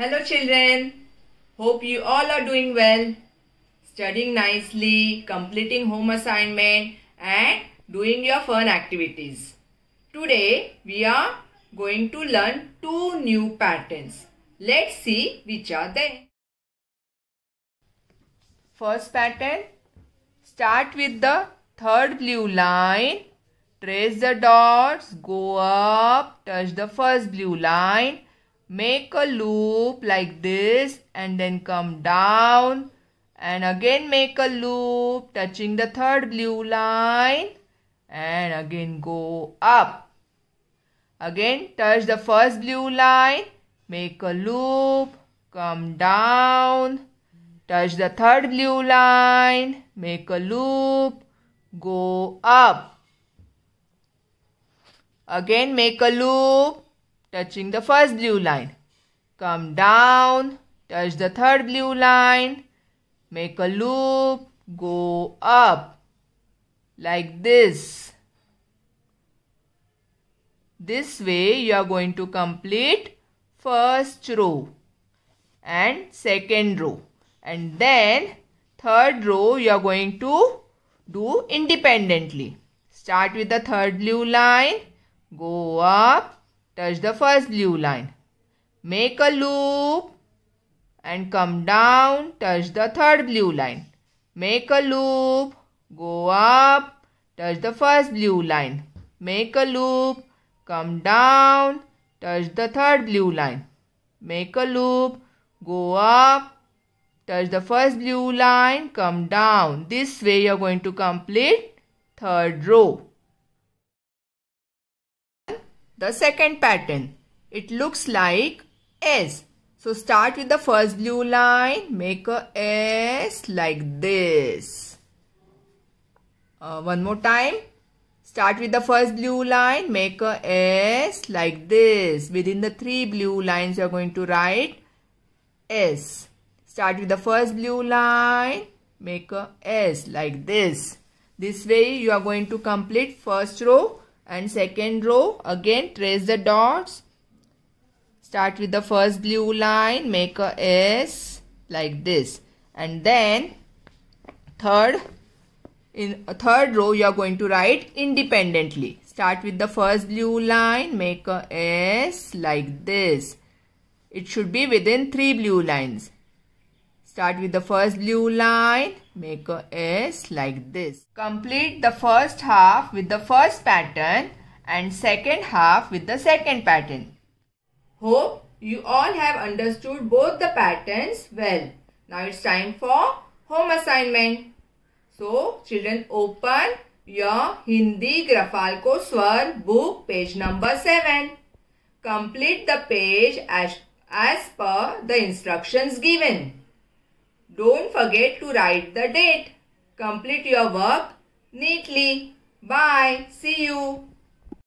Hello children. Hope you all are doing well. Studying nicely, completing home assignment and doing your fun activities. Today we are going to learn two new patterns. Let's see which are they. First pattern. Start with the third blue line. Trace the dots, go up, touch the first blue line make a loop like this and then come down and again make a loop touching the third blue line and again go up again touch the first blue line make a loop come down touch the third blue line make a loop go up again make a loop touching the first blue line. Come down, touch the third blue line, make a loop, go up like this. This way you are going to complete first row and second row and then third row you are going to do independently. Start with the third blue line, go up, touch the first blue line. Make a loop and come down, touch the third blue line. Make a loop, go up, touch the first blue line. Make a loop, come down, touch the third blue line. Make a loop, go up, touch the first blue line, come down. This way you are going to complete third row the second pattern. It looks like S. So start with the first blue line, make a S like this. Uh, one more time. Start with the first blue line, make a S like this. Within the three blue lines you are going to write S. Start with the first blue line, make a S like this. This way you are going to complete first row and second row again trace the dots start with the first blue line make a S like this and then third in uh, third row you are going to write independently start with the first blue line make a S like this it should be within three blue lines Start with the first blue line. Make a S like this. Complete the first half with the first pattern and second half with the second pattern. Hope you all have understood both the patterns well. Now it's time for home assignment. So children open your Hindi Grafal Ko Swar book page number 7. Complete the page as, as per the instructions given. Don't forget to write the date. Complete your work neatly. Bye. See you.